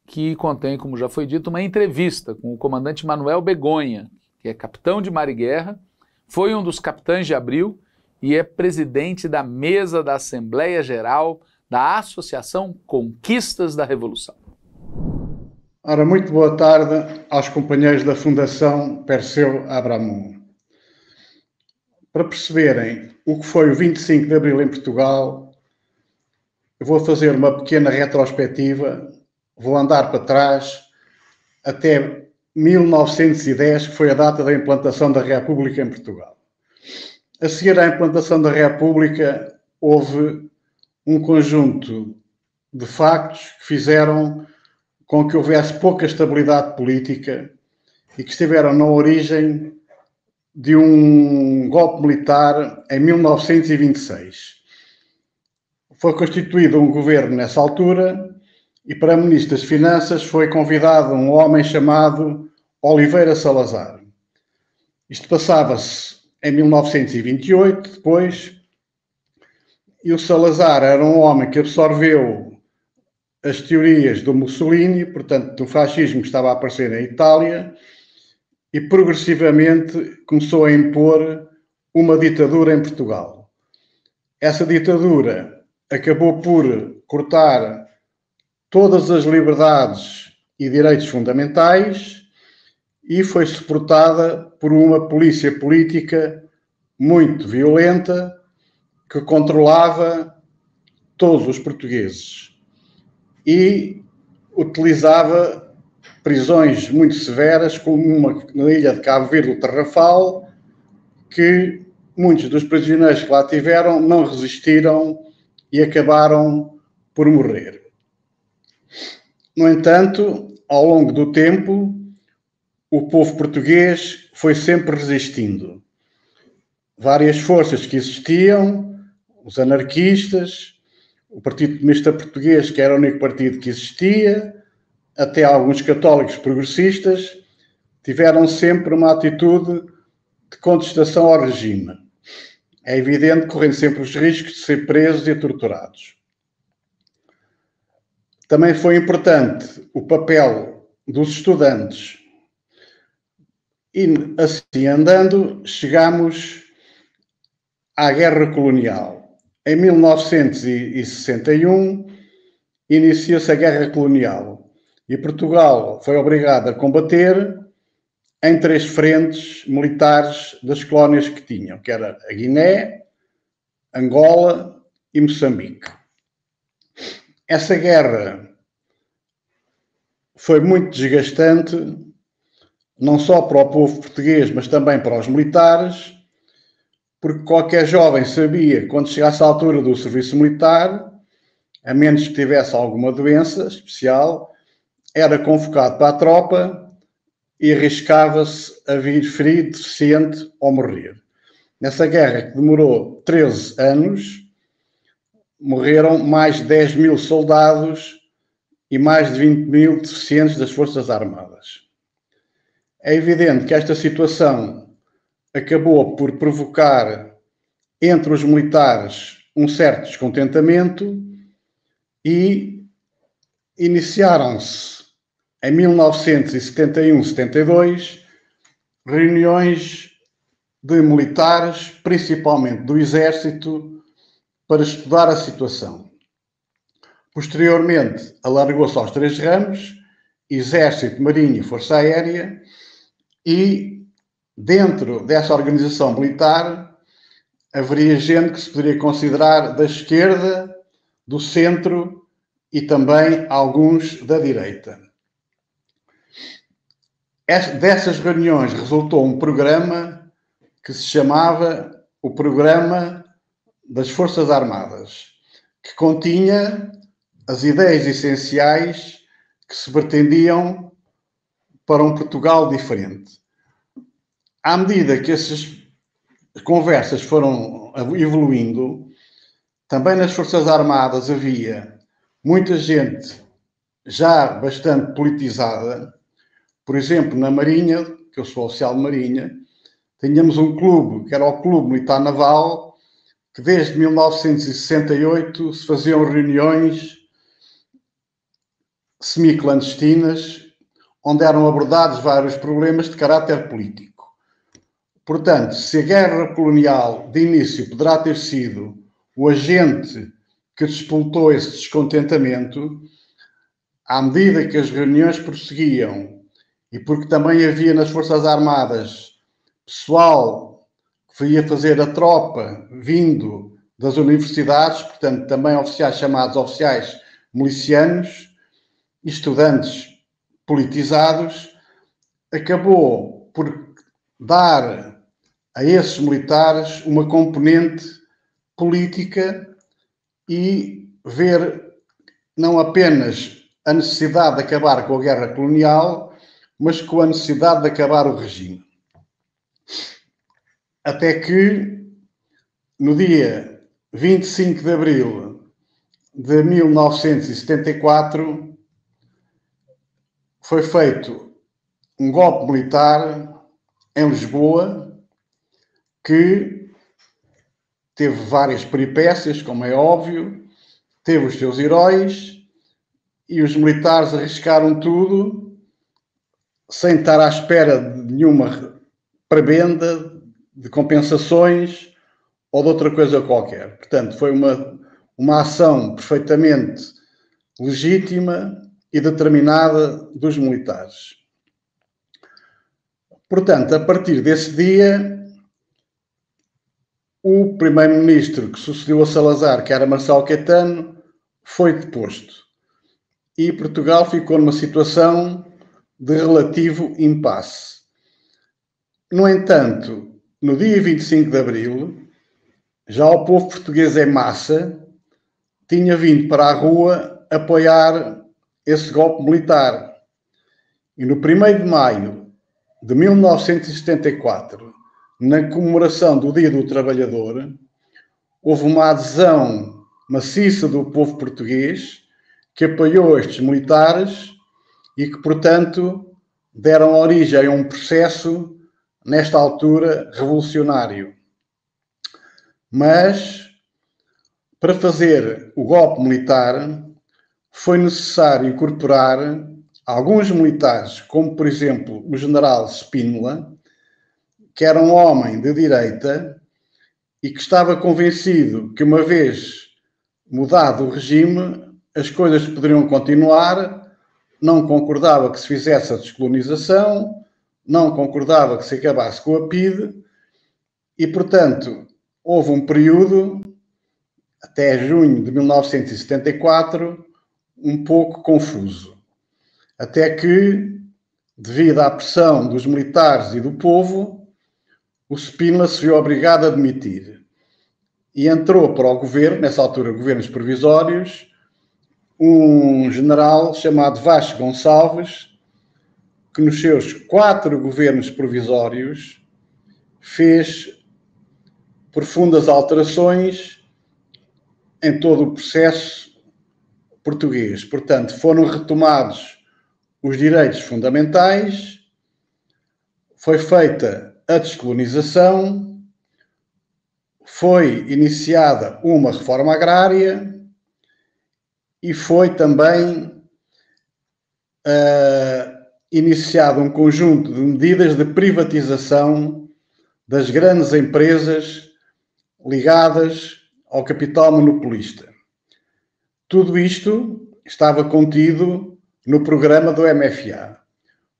que contém, como já foi dito, uma entrevista com o comandante Manuel Begonha, que é capitão de mar e guerra, foi um dos capitães de abril e é presidente da mesa da Assembleia Geral da Associação Conquistas da Revolução. Ora, muito boa tarde aos companheiros da Fundação Perseu Abramon. Para perceberem o que foi o 25 de Abril em Portugal, eu vou fazer uma pequena retrospectiva, vou andar para trás até 1910, que foi a data da implantação da República em Portugal. A seguir à implantação da República, houve um conjunto de factos que fizeram com que houvesse pouca estabilidade política e que estiveram na origem de um golpe militar em 1926. Foi constituído um governo nessa altura e para ministro das Finanças foi convidado um homem chamado Oliveira Salazar. Isto passava-se em 1928, depois, e o Salazar era um homem que absorveu as teorias do Mussolini, portanto, do fascismo que estava a aparecer na Itália, e progressivamente começou a impor uma ditadura em Portugal. Essa ditadura acabou por cortar todas as liberdades e direitos fundamentais e foi suportada por uma polícia política muito violenta que controlava todos os portugueses e utilizava prisões muito severas, como uma na ilha de Cabo Verde, o Tarrafal, que muitos dos prisioneiros que lá tiveram não resistiram e acabaram por morrer. No entanto, ao longo do tempo, o povo português foi sempre resistindo. Várias forças que existiam, os anarquistas, o Partido Comunista Português, que era o único partido que existia, até alguns católicos progressistas, tiveram sempre uma atitude de contestação ao regime. É evidente, correndo sempre os riscos de ser presos e torturados. Também foi importante o papel dos estudantes e assim andando, chegamos à Guerra Colonial. Em 1961, inicia-se a Guerra Colonial e Portugal foi obrigado a combater em três frentes militares das colónias que tinham, que era a Guiné, Angola e Moçambique. Essa guerra foi muito desgastante não só para o povo português, mas também para os militares, porque qualquer jovem sabia, quando chegasse à altura do serviço militar, a menos que tivesse alguma doença especial, era convocado para a tropa e arriscava-se a vir ferido, deficiente ou morrer. Nessa guerra que demorou 13 anos, morreram mais de 10 mil soldados e mais de 20 mil deficientes das Forças Armadas. É evidente que esta situação acabou por provocar entre os militares um certo descontentamento e iniciaram-se em 1971-72 reuniões de militares, principalmente do Exército, para estudar a situação. Posteriormente, alargou-se aos três ramos, Exército, Marinha e Força Aérea, e dentro dessa organização militar haveria gente que se poderia considerar da esquerda, do centro e também alguns da direita. Dessas reuniões resultou um programa que se chamava o Programa das Forças Armadas, que continha as ideias essenciais que se pretendiam para um Portugal diferente. À medida que essas conversas foram evoluindo, também nas Forças Armadas havia muita gente já bastante politizada. Por exemplo, na Marinha, que eu sou oficial de Marinha, tínhamos um clube, que era o Clube Militar Naval, que desde 1968 se faziam reuniões semiclandestinas onde eram abordados vários problemas de caráter político. Portanto, se a guerra colonial de início poderá ter sido o agente que despoltou esse descontentamento, à medida que as reuniões prosseguiam e porque também havia nas Forças Armadas pessoal que ia fazer a tropa vindo das universidades, portanto, também oficiais chamados oficiais milicianos, estudantes politizados, acabou por dar a esses militares uma componente política e ver não apenas a necessidade de acabar com a guerra colonial, mas com a necessidade de acabar o regime. Até que, no dia 25 de abril de 1974, foi feito um golpe militar em Lisboa que teve várias peripécias, como é óbvio, teve os seus heróis e os militares arriscaram tudo sem estar à espera de nenhuma prebenda, de compensações ou de outra coisa qualquer. Portanto, foi uma, uma ação perfeitamente legítima, e determinada dos militares. Portanto, a partir desse dia, o primeiro-ministro que sucedeu a Salazar, que era Marcelo Caetano, foi deposto. E Portugal ficou numa situação de relativo impasse. No entanto, no dia 25 de abril, já o povo português em massa tinha vindo para a rua apoiar esse golpe militar. E no 1 de maio de 1974, na comemoração do Dia do Trabalhador, houve uma adesão maciça do povo português que apoiou estes militares e que, portanto, deram origem a um processo, nesta altura, revolucionário. Mas, para fazer o golpe militar, foi necessário incorporar alguns militares, como por exemplo o general Spínola, que era um homem de direita e que estava convencido que uma vez mudado o regime, as coisas poderiam continuar, não concordava que se fizesse a descolonização, não concordava que se acabasse com a PIDE, e portanto houve um período até junho de 1974 um pouco confuso. Até que, devido à pressão dos militares e do povo, o Spinola se viu obrigado a demitir. E entrou para o governo, nessa altura governos provisórios, um general chamado Vasco Gonçalves, que nos seus quatro governos provisórios fez profundas alterações em todo o processo português. Portanto, foram retomados os direitos fundamentais, foi feita a descolonização, foi iniciada uma reforma agrária e foi também uh, iniciado um conjunto de medidas de privatização das grandes empresas ligadas ao capital monopolista. Tudo isto estava contido no programa do MFA.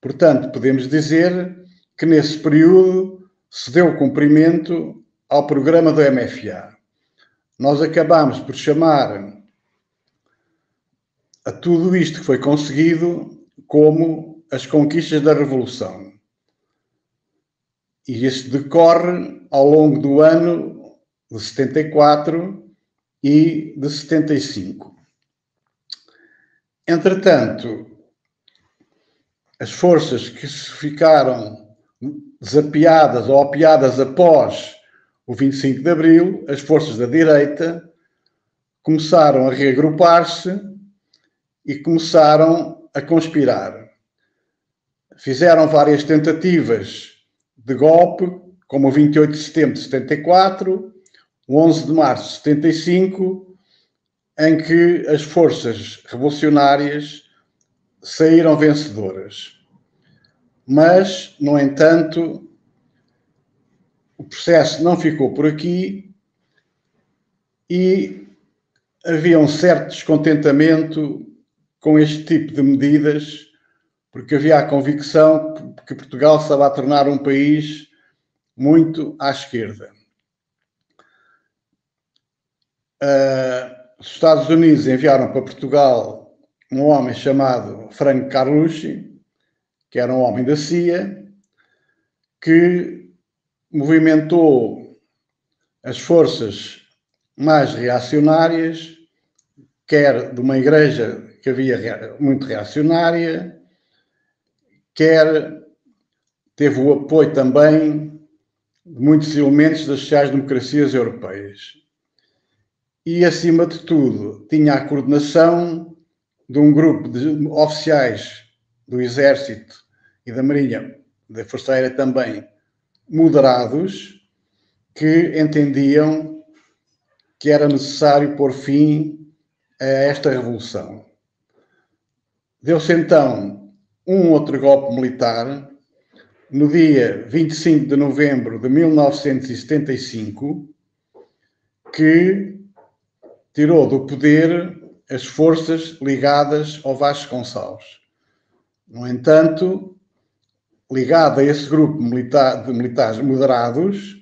Portanto, podemos dizer que nesse período se deu cumprimento ao programa do MFA. Nós acabamos por chamar a tudo isto que foi conseguido como as conquistas da Revolução. E isso decorre ao longo do ano de 74 e de 75. Entretanto, as forças que ficaram desapiadas ou apiadas após o 25 de Abril, as forças da direita começaram a reagrupar-se e começaram a conspirar. Fizeram várias tentativas de golpe, como o 28 de setembro de 74, o 11 de março de 75 em que as forças revolucionárias saíram vencedoras. Mas, no entanto, o processo não ficou por aqui e havia um certo descontentamento com este tipo de medidas, porque havia a convicção que Portugal estava a tornar um país muito à esquerda. Uh, os Estados Unidos enviaram para Portugal um homem chamado Franco Carlucci, que era um homem da CIA, que movimentou as forças mais reacionárias, quer de uma igreja que havia muito reacionária, quer teve o apoio também de muitos elementos das sociais-democracias europeias e, acima de tudo, tinha a coordenação de um grupo de oficiais do Exército e da Marinha, da Força Aérea também, moderados, que entendiam que era necessário pôr fim a esta revolução. Deu-se então um outro golpe militar no dia 25 de novembro de 1975, que tirou do poder as forças ligadas ao Vasconcelos. No entanto, ligado a esse grupo de militares moderados,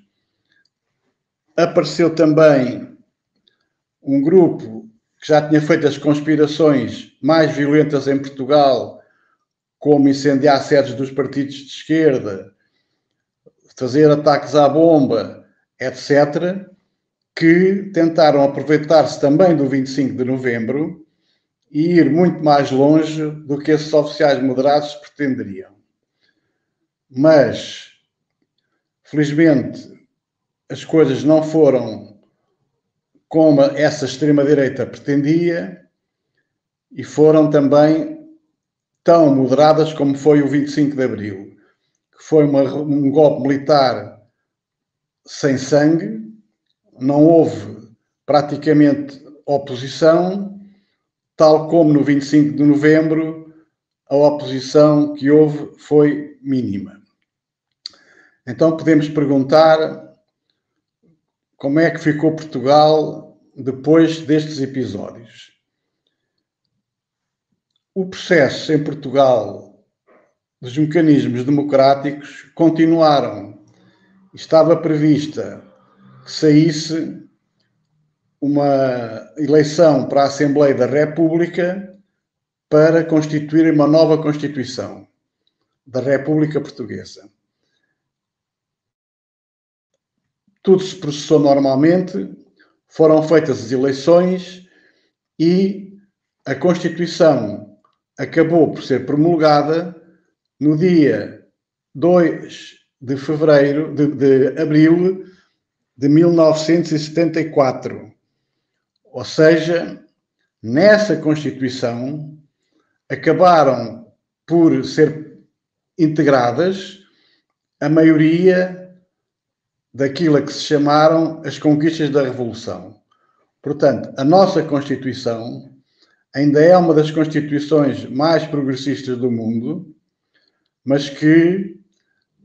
apareceu também um grupo que já tinha feito as conspirações mais violentas em Portugal, como incendiar sedes dos partidos de esquerda, fazer ataques à bomba, etc que tentaram aproveitar-se também do 25 de novembro e ir muito mais longe do que esses oficiais moderados pretenderiam. Mas, felizmente, as coisas não foram como essa extrema-direita pretendia e foram também tão moderadas como foi o 25 de Abril, que foi uma, um golpe militar sem sangue, não houve praticamente oposição, tal como no 25 de novembro a oposição que houve foi mínima. Então podemos perguntar como é que ficou Portugal depois destes episódios. O processo em Portugal dos mecanismos democráticos continuaram. Estava prevista saísse uma eleição para a Assembleia da República para constituir uma nova Constituição da República Portuguesa. Tudo se processou normalmente, foram feitas as eleições e a Constituição acabou por ser promulgada no dia 2 de fevereiro de, de abril de 1974. Ou seja, nessa Constituição acabaram por ser integradas a maioria daquilo a que se chamaram as conquistas da Revolução. Portanto, a nossa Constituição ainda é uma das constituições mais progressistas do mundo, mas que,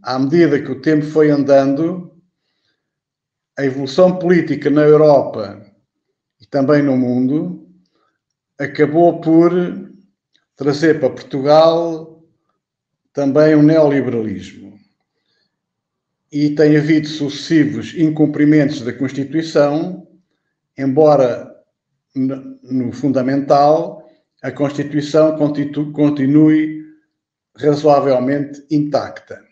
à medida que o tempo foi andando, a evolução política na Europa e também no mundo acabou por trazer para Portugal também o neoliberalismo. E tem havido sucessivos incumprimentos da Constituição, embora no fundamental a Constituição continue razoavelmente intacta.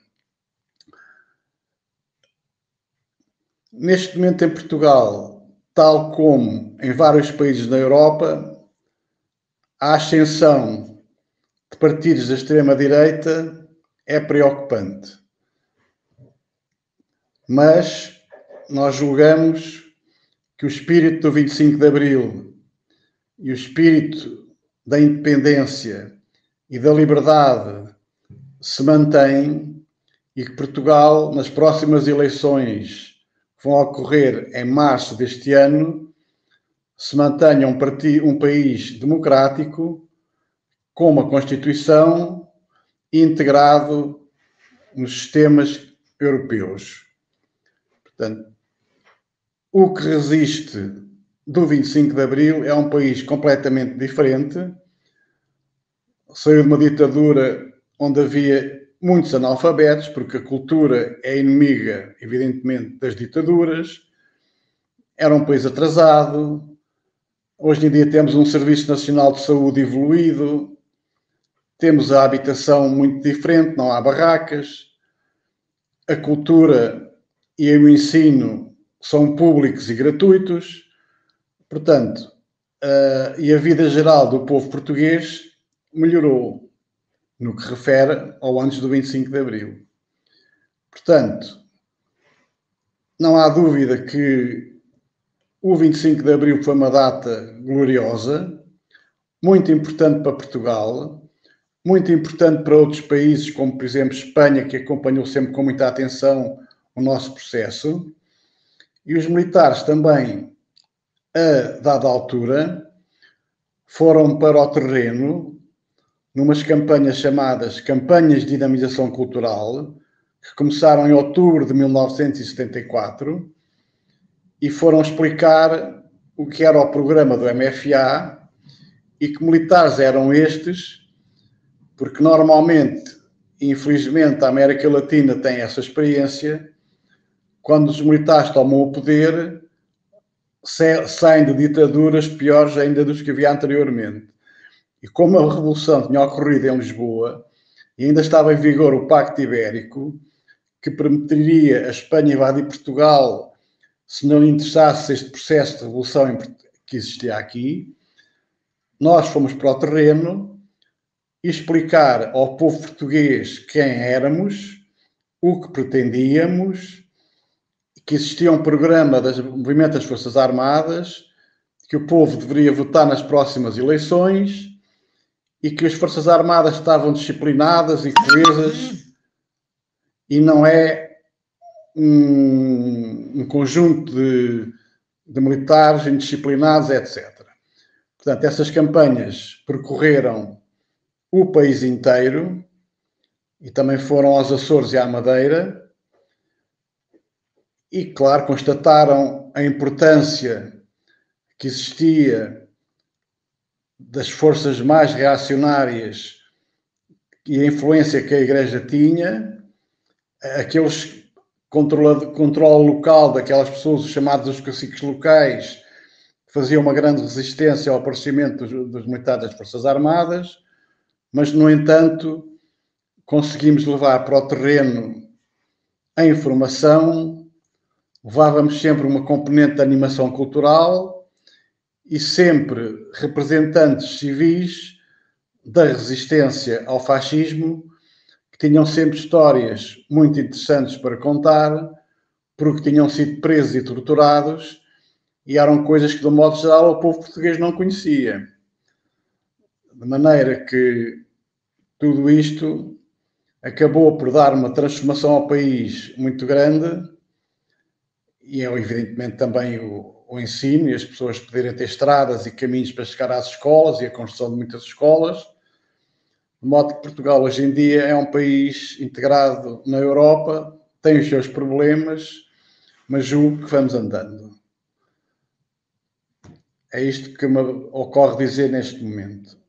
Neste momento em Portugal, tal como em vários países da Europa, a ascensão de partidos da extrema-direita é preocupante. Mas nós julgamos que o espírito do 25 de Abril e o espírito da independência e da liberdade se mantém e que Portugal, nas próximas eleições que vão ocorrer em março deste ano se mantenha um, um país democrático com uma Constituição integrado nos sistemas europeus. Portanto, o que resiste do 25 de Abril é um país completamente diferente. Saiu de uma ditadura onde havia muitos analfabetos, porque a cultura é inimiga, evidentemente, das ditaduras. Era um país atrasado. Hoje em dia temos um Serviço Nacional de Saúde evoluído. Temos a habitação muito diferente, não há barracas. A cultura e o ensino são públicos e gratuitos. Portanto, uh, e a vida geral do povo português melhorou no que refere ao antes do 25 de abril. Portanto, não há dúvida que o 25 de abril foi uma data gloriosa, muito importante para Portugal, muito importante para outros países, como por exemplo Espanha, que acompanhou sempre com muita atenção o nosso processo, e os militares também, a dada altura, foram para o terreno numas campanhas chamadas Campanhas de Dinamização Cultural, que começaram em outubro de 1974 e foram explicar o que era o programa do MFA e que militares eram estes, porque normalmente, infelizmente, a América Latina tem essa experiência. Quando os militares tomam o poder, saem de ditaduras piores ainda dos que havia anteriormente. E como a Revolução tinha ocorrido em Lisboa e ainda estava em vigor o Pacto Ibérico, que permitiria a Espanha invadir Portugal se não lhe interessasse este processo de revolução que existia aqui, nós fomos para o terreno explicar ao povo português quem éramos, o que pretendíamos, que existia um programa do Movimento das Forças Armadas, que o povo deveria votar nas próximas eleições e que as Forças Armadas estavam disciplinadas e coesas e não é um, um conjunto de, de militares indisciplinados, etc. Portanto, essas campanhas percorreram o país inteiro e também foram aos Açores e à Madeira e, claro, constataram a importância que existia das forças mais reacionárias e a influência que a Igreja tinha, aqueles controle, controle local daquelas pessoas, chamados os caciques locais, faziam uma grande resistência ao aparecimento dos, dos militares das Forças Armadas, mas, no entanto, conseguimos levar para o terreno a informação, levávamos sempre uma componente de animação cultural, e sempre representantes civis da resistência ao fascismo, que tinham sempre histórias muito interessantes para contar, porque tinham sido presos e torturados, e eram coisas que, de um modo geral, o povo português não conhecia. De maneira que tudo isto acabou por dar uma transformação ao país muito grande, e é evidentemente também o, o ensino e as pessoas poderem ter estradas e caminhos para chegar às escolas e a construção de muitas escolas. De modo que Portugal hoje em dia é um país integrado na Europa, tem os seus problemas, mas julgo que vamos andando. É isto que me ocorre dizer neste momento.